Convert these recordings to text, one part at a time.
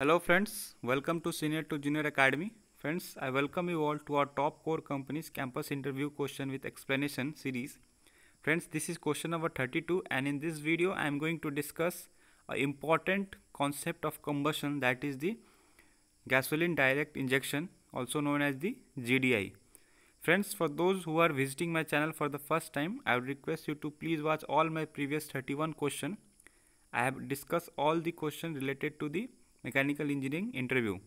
Hello friends, welcome to Senior to Junior Academy. Friends, I welcome you all to our top core companies campus interview question with explanation series. Friends, this is question number 32 and in this video I am going to discuss an important concept of combustion that is the gasoline direct injection also known as the GDI. Friends, for those who are visiting my channel for the first time, I would request you to please watch all my previous 31 question. I have discussed all the question related to the mechanical engineering interview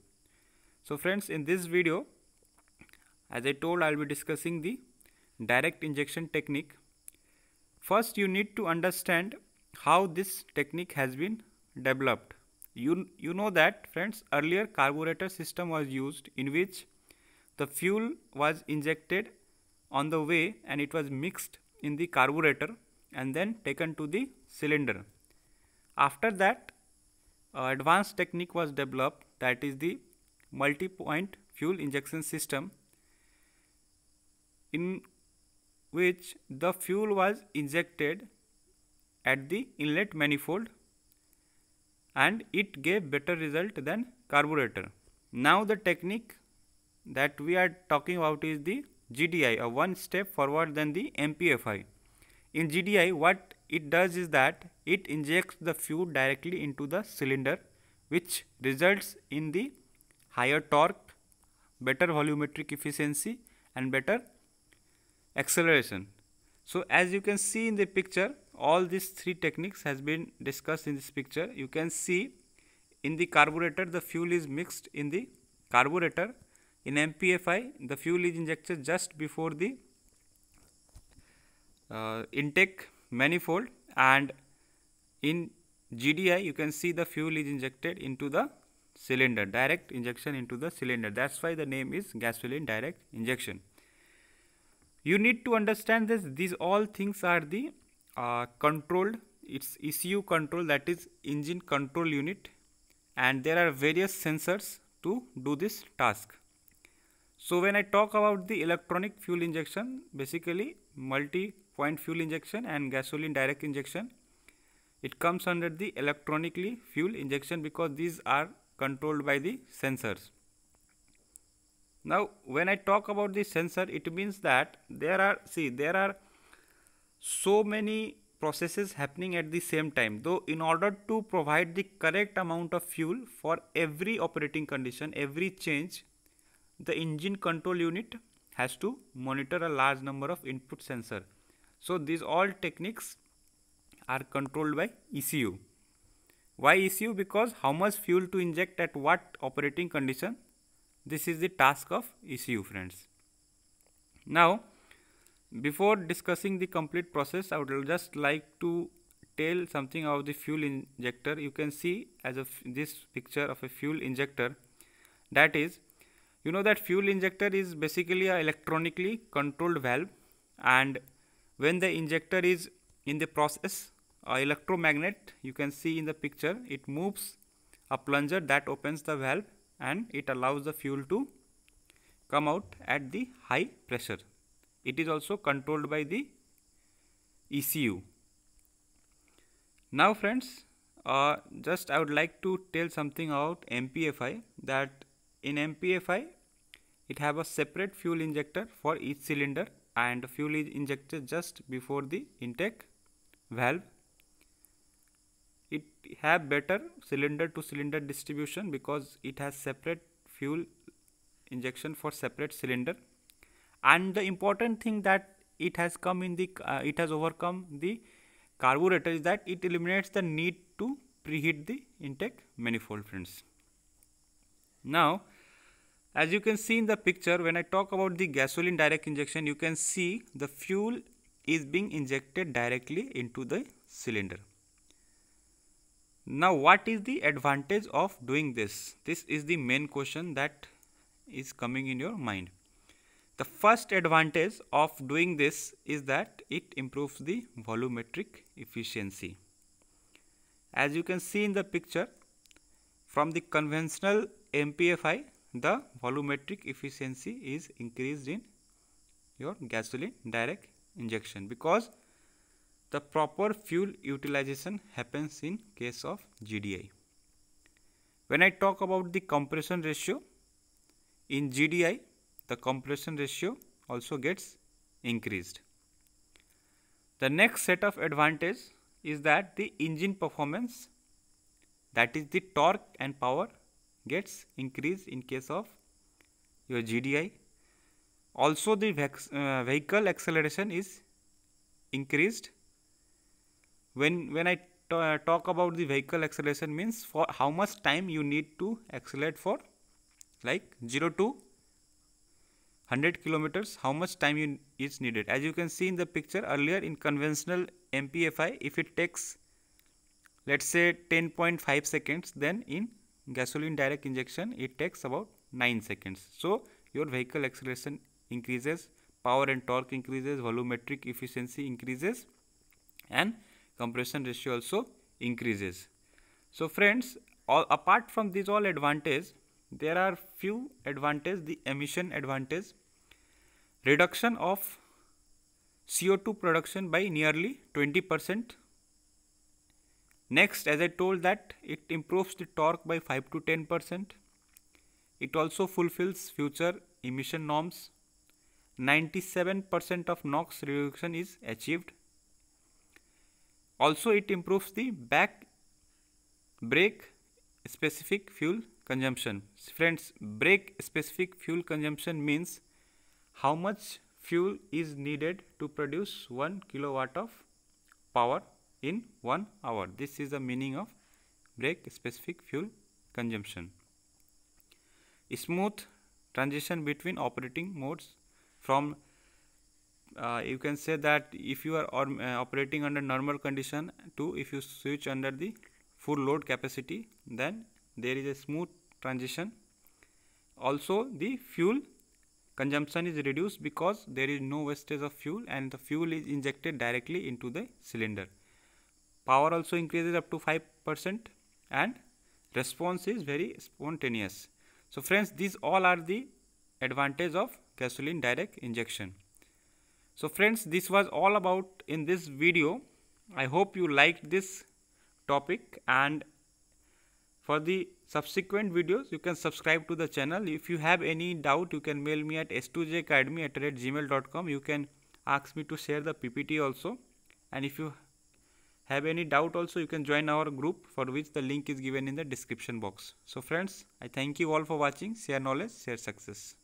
so friends in this video as I told I'll be discussing the direct injection technique first you need to understand how this technique has been developed you you know that friends earlier carburetor system was used in which the fuel was injected on the way and it was mixed in the carburetor and then taken to the cylinder after that uh, advanced technique was developed that is the multi-point fuel injection system in which the fuel was injected at the inlet manifold and it gave better result than carburetor. Now the technique that we are talking about is the GDI, a one step forward than the MPFI. In GDI, what it does is that it injects the fuel directly into the cylinder which results in the higher torque, better volumetric efficiency and better acceleration. So as you can see in the picture all these three techniques has been discussed in this picture. You can see in the carburetor the fuel is mixed in the carburetor. In MPFI the fuel is injected just before the uh, intake manifold and in GDI you can see the fuel is injected into the cylinder direct injection into the cylinder that's why the name is gasoline direct injection you need to understand this these all things are the uh, controlled it's ECU control that is engine control unit and there are various sensors to do this task so when I talk about the electronic fuel injection basically multi point fuel injection and gasoline direct injection it comes under the electronically fuel injection because these are controlled by the sensors now when i talk about the sensor it means that there are see there are so many processes happening at the same time though in order to provide the correct amount of fuel for every operating condition every change the engine control unit has to monitor a large number of input sensor so these all techniques are controlled by ECU. Why ECU? Because how much fuel to inject at what operating condition? This is the task of ECU friends. Now, before discussing the complete process, I would just like to tell something of the fuel injector. You can see as of this picture of a fuel injector. That is, you know that fuel injector is basically a electronically controlled valve and when the injector is in the process a electromagnet you can see in the picture it moves a plunger that opens the valve and it allows the fuel to come out at the high pressure it is also controlled by the ECU now friends uh, just I would like to tell something about MPFI that in MPFI it have a separate fuel injector for each cylinder and fuel is injected just before the intake valve. It have better cylinder to cylinder distribution because it has separate fuel injection for separate cylinder and the important thing that it has come in the uh, it has overcome the carburetor is that it eliminates the need to preheat the intake manifold friends. Now as you can see in the picture, when I talk about the gasoline direct injection, you can see the fuel is being injected directly into the cylinder. Now, what is the advantage of doing this? This is the main question that is coming in your mind. The first advantage of doing this is that it improves the volumetric efficiency. As you can see in the picture, from the conventional MPFI, the volumetric efficiency is increased in your gasoline direct injection because the proper fuel utilization happens in case of GDI. When I talk about the compression ratio, in GDI the compression ratio also gets increased. The next set of advantage is that the engine performance that is the torque and power gets increased in case of your GDI. Also the uh, vehicle acceleration is increased. When, when I talk about the vehicle acceleration means for how much time you need to accelerate for like 0 to 100 kilometers how much time you, is needed as you can see in the picture earlier in conventional MPFI if it takes let's say 10.5 seconds then in gasoline direct injection it takes about 9 seconds so your vehicle acceleration increases power and torque increases volumetric efficiency increases and compression ratio also increases so friends all apart from these all advantage there are few advantage the emission advantage reduction of co2 production by nearly 20 percent Next, as I told that it improves the torque by 5 to 10 percent. It also fulfills future emission norms. 97 percent of NOx reduction is achieved. Also, it improves the back brake specific fuel consumption. Friends, brake specific fuel consumption means how much fuel is needed to produce 1 kilowatt of power in 1 hour. This is the meaning of brake specific fuel consumption. Smooth transition between operating modes from uh, you can say that if you are um, uh, operating under normal condition to if you switch under the full load capacity then there is a smooth transition also the fuel consumption is reduced because there is no wastage of fuel and the fuel is injected directly into the cylinder power also increases up to 5% and response is very spontaneous. So friends these all are the advantage of gasoline direct injection. So friends this was all about in this video. I hope you liked this topic and for the subsequent videos you can subscribe to the channel. If you have any doubt you can mail me at s2jacademy at gmail.com. You can ask me to share the PPT also and if you have any doubt also you can join our group for which the link is given in the description box. So friends, I thank you all for watching. Share knowledge, share success.